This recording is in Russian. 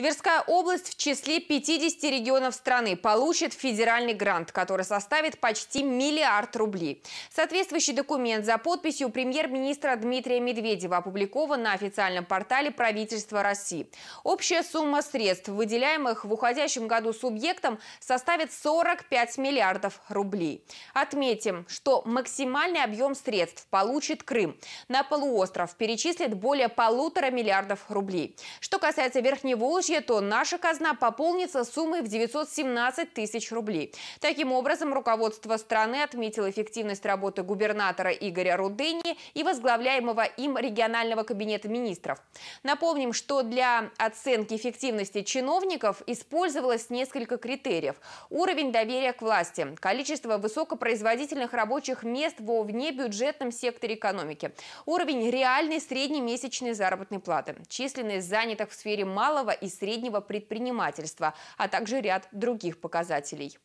Тверская область в числе 50 регионов страны получит федеральный грант, который составит почти миллиард рублей. Соответствующий документ за подписью премьер-министра Дмитрия Медведева опубликован на официальном портале правительства России. Общая сумма средств, выделяемых в уходящем году субъектам, составит 45 миллиардов рублей. Отметим, что максимальный объем средств получит Крым. На полуостров перечислят более полутора миллиардов рублей. Что касается Верхневолжья, случае, то наша казна пополнится суммой в 917 тысяч рублей. Таким образом, руководство страны отметило эффективность работы губернатора Игоря Рудени и возглавляемого им регионального кабинета министров. Напомним, что для оценки эффективности чиновников использовалось несколько критериев. Уровень доверия к власти, количество высокопроизводительных рабочих мест во внебюджетном секторе экономики, уровень реальной среднемесячной заработной платы, численность занятых в сфере малого и среднего предпринимательства, а также ряд других показателей.